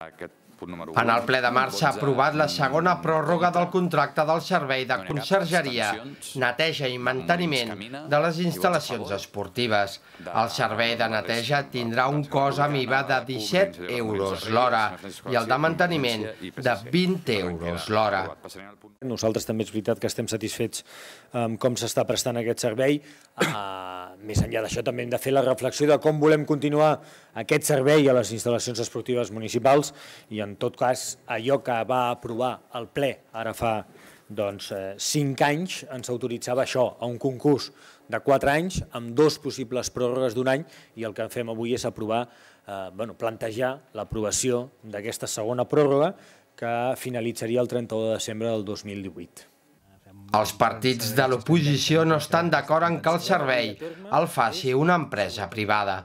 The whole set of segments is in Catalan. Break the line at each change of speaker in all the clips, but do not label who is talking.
Aquest punt número 1. En el ple de març s'ha aprovat la segona pròrroga del contracte del servei de consergeria, neteja i manteniment de les instal·lacions esportives. El servei de neteja tindrà un cost amb IVA de 17 euros l'hora
i el de manteniment de 20
euros l'hora.
Nosaltres també és veritat que estem satisfets amb com s'està prestant aquest servei. Ah, més enllà d'això també hem de fer la reflexió de com volem continuar aquest servei a les instal·lacions esportives municipals i en tot cas allò que va aprovar el ple ara fa doncs, eh, cinc anys ens autoritzava això, a un concurs de quatre anys amb dos possibles pròrrogues d'un any i el que fem avui és aprovar, eh, bueno, plantejar l'aprovació d'aquesta segona pròrroga que finalitzaria el 31 de desembre del 2018.
Els partits de l'oposició no estan d'acord en que el servei el faci una
empresa privada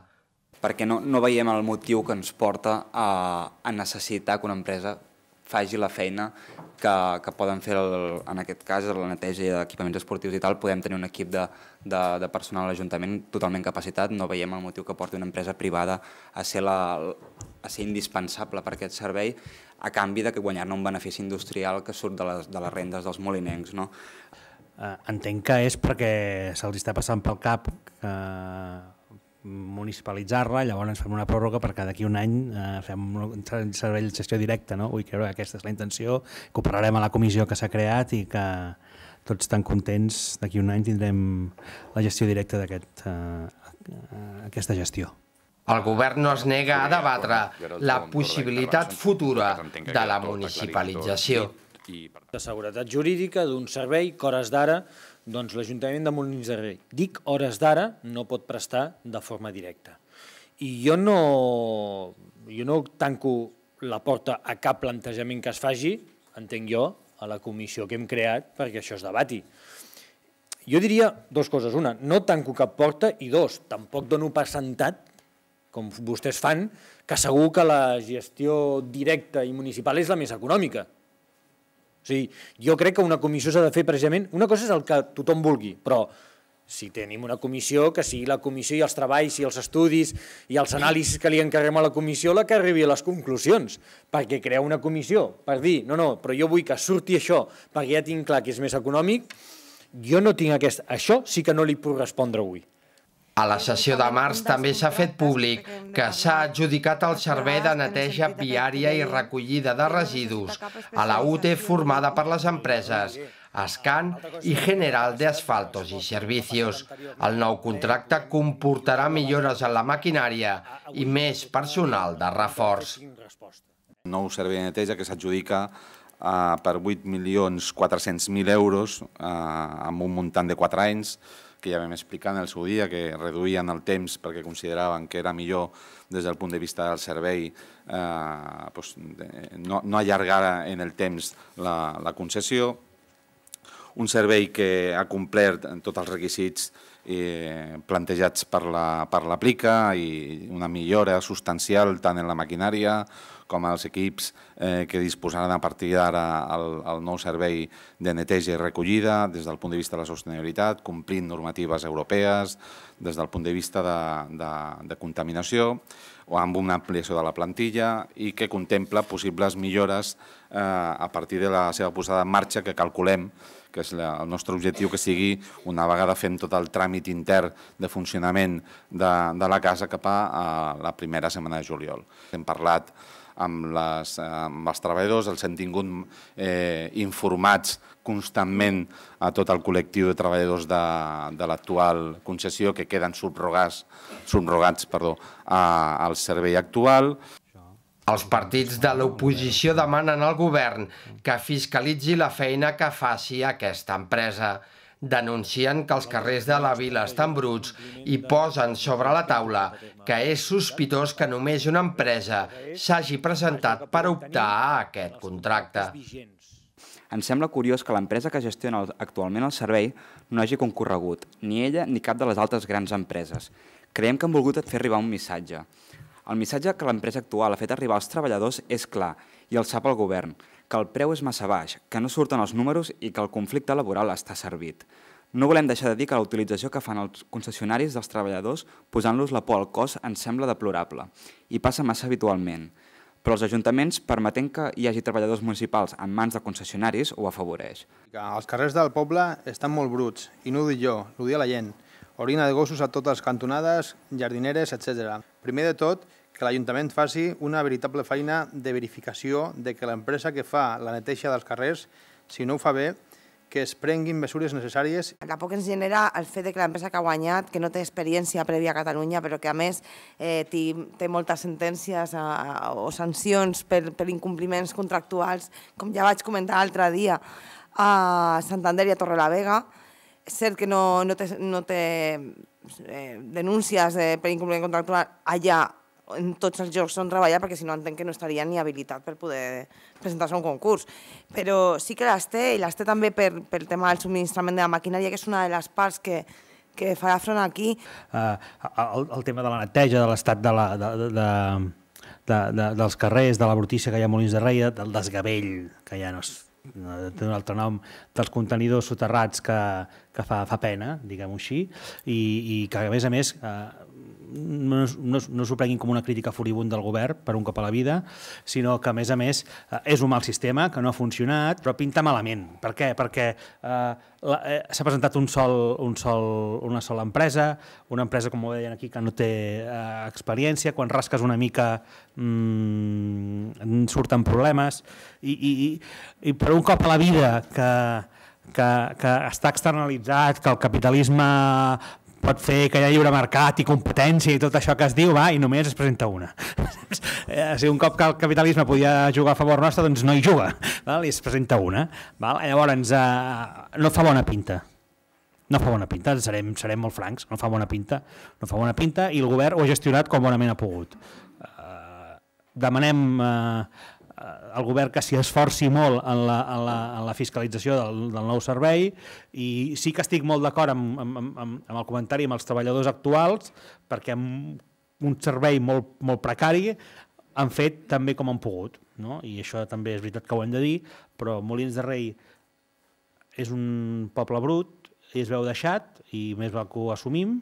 perquè no, no veiem el motiu que ens porta a, a necessitar que una empresa faci la feina que, que poden fer, el, en aquest cas, la neteja d'equipaments esportius i tal, podem tenir un equip de, de, de personal a l'Ajuntament totalment capacitat, no veiem el motiu que porti una empresa privada a ser, la, a ser indispensable per aquest servei a canvi de que guanyar-ne un benefici industrial que surt de les, de les rendes dels molinencs. No?
Eh, entenc que és perquè se'ls està passant pel cap que municipalitzar-la, llavors fem una pròrroga perquè d'aquí un any eh, fem un servei de gestió directa, no? Vull creure que aquesta és la intenció, que ho parlarem a la comissió que s'ha creat i que tots estan contents d'aquí un any tindrem la gestió directa d'aquesta aquest, eh, eh, aquesta gestió.
El govern no es nega a debatre la possibilitat futura de la municipalització. De
seguretat jurídica d'un servei cores d'ara doncs l'Ajuntament de Molins de Rei, dic hores d'ara, no pot prestar de forma directa. I jo no, jo no tanco la porta a cap plantejament que es faci, entenc jo, a la comissió que hem creat perquè això es debati. Jo diria dues coses. Una, no tanco cap porta i dos, tampoc dono per sentat, com vostès fan, que segur que la gestió directa i municipal és la més econòmica. O sigui, jo crec que una comissió s'ha de fer precisament... Una cosa és el que tothom vulgui, però si tenim una comissió, que sigui la comissió i els treballs i els estudis i els anàlisis que li encarreguem a la comissió la que arribi a les conclusions, perquè crear una comissió per dir, no, no, però jo vull que surti això perquè ja tinc clar que és més
econòmic, jo no tinc aquest... Això sí que no li puc respondre avui. A la sessió de març també s'ha fet públic que s'ha adjudicat el servei de neteja viària i recollida de residus a la UT formada per les empreses Escan i General de Asfaltos i Servicios. El nou contracte comportarà millores en la maquinària i més personal de reforç.
Nou servei de neteja que s'adjudica eh, per 8.400.000 euros eh, amb un muntant de 4 anys, que ja vam explicar en el seu dia, que reduïen el temps perquè consideraven que era millor des del punt de vista del servei eh, doncs, no, no allargar en el temps la, la concessió, un servei que ha complert tots els requisits eh, plantejats per la, per l'Aplica i una millora substancial tant en la maquinària com als equips eh, que disposaran a partir d'ara el, nou servei de neteja i recollida des del punt de vista de la sostenibilitat, complint normatives europees, des del punt de vista de, de, de contaminació, o amb una ampliació de la plantilla i que contempla possibles millores eh, a partir de la seva posada en marxa que calculem que és el nostre objectiu que sigui, una vegada fem tot el tràmit intern de funcionament de, de la casa cap a, a la primera setmana de juliol. Hem parlat amb, les, amb els treballadors, els hem tingut eh, informats constantment a tot el col·lectiu de treballadors de, de l'actual concessió que queden subrogats, subrogats perdó, a, al servei actual. Els partits
de l'oposició demanen al govern que fiscalitzi la feina que faci aquesta empresa denuncien que els carrers de la vila estan bruts i posen sobre la taula que és sospitós que només una empresa s'hagi presentat per optar a aquest contracte.
Ens sembla curiós que l'empresa que gestiona actualment el servei no hagi concorregut, ni ella ni cap de les altres grans empreses. Creiem que han volgut fer arribar un missatge. El missatge que l'empresa actual ha fet arribar als treballadors és clar i el sap el govern, que el preu és massa baix, que no surten els números i que el conflicte laboral està servit. No volem deixar de dir que la utilització que fan els concessionaris dels treballadors posant-los la por al cos ens sembla deplorable i passa massa habitualment, però els ajuntaments permetent que hi hagi treballadors municipals en mans de concessionaris ho afavoreix.
Els carrers
del poble estan molt bruts, i no ho dic jo, ho diu la gent. Orina de gossos a totes les cantonades, jardineres, etc. Primer de tot, que l'Ajuntament faci una veritable feina de verificació de que l'empresa que fa la neteja dels carrers, si no ho fa bé, que es
prenguin mesures necessàries. La por que ens genera el fet de que l'empresa que ha guanyat, que no té experiència prèvia a Catalunya, però que a més eh, té moltes sentències a, eh, a, eh, o sancions per, per incompliments contractuals, com ja vaig comentar l'altre dia a Santander i a Torrelavega, és cert que no, no té, no té eh, denúncies eh, per incompliment contractual allà en tots els llocs on treballa, perquè si no entenc que no estaria ni habilitat per poder presentar-se a un concurs. Però sí que les té, i les té també per, pel tema del subministrament de la maquinària, que és una de les parts que, que farà front aquí.
Uh, el, el tema de la neteja, de l'estat de la... De, de, de... De, de, dels carrers, de la brutícia que hi ha a Molins de Reia, del desgavell, que ja no és té un altre nom, dels contenidors soterrats que, que fa, fa pena, diguem-ho així, i, i que a més a més eh, no, no, no s'ho prenguin com una crítica furibunda del govern per un cop a la vida, sinó que, a més a més, eh, és un mal sistema que no ha funcionat, però pinta malament. Per què? Perquè eh, eh, s'ha presentat un sol, un sol, una sola empresa, una empresa, com ho deien aquí, que no té eh, experiència, quan rasques una mica mmm, surten problemes, i, i, i per un cop a la vida que, que, que està externalitzat, que el capitalisme pot fer que hi ha lliure mercat i competència i tot això que es diu, va, i només es presenta una. Eh, si un cop que el capitalisme podia jugar a favor nostre, doncs no hi juga, val? i es presenta una. Val? Llavors, eh, no fa bona pinta. No fa bona pinta, serem, serem molt francs, no fa bona pinta. No fa bona pinta i el govern ho ha gestionat com bonament ha pogut. Eh, demanem... Eh, Eh, el govern que s'hi esforci molt en la, en la, en la fiscalització del, del nou servei i sí que estic molt d'acord amb, amb, amb, amb el comentari amb els treballadors actuals perquè amb un servei molt, molt precari han fet també com han pogut no? i això també és veritat que ho hem de dir però Molins de Rei és un poble brut i es veu deixat i més val que ho assumim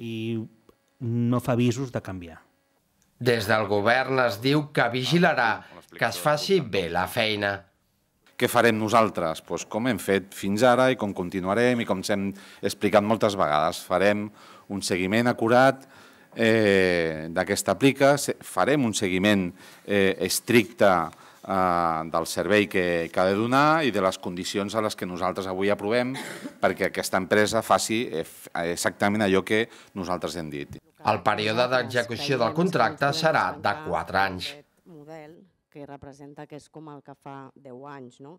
i no fa avisos de canviar
des del govern es
diu que vigilarà
que es faci bé la feina.
Què farem nosaltres? Pues doncs com hem fet fins ara i com continuarem i com hem explicat moltes vegades. Farem un seguiment acurat eh, d'aquesta aplica, farem un seguiment eh, estricte eh, del servei que, que ha de donar i de les condicions a les que nosaltres avui aprovem perquè aquesta empresa faci exactament allò que nosaltres hem dit. El
període d'execució del contracte serà de 4 anys. Model que representa que és com el que fa 10 anys, no?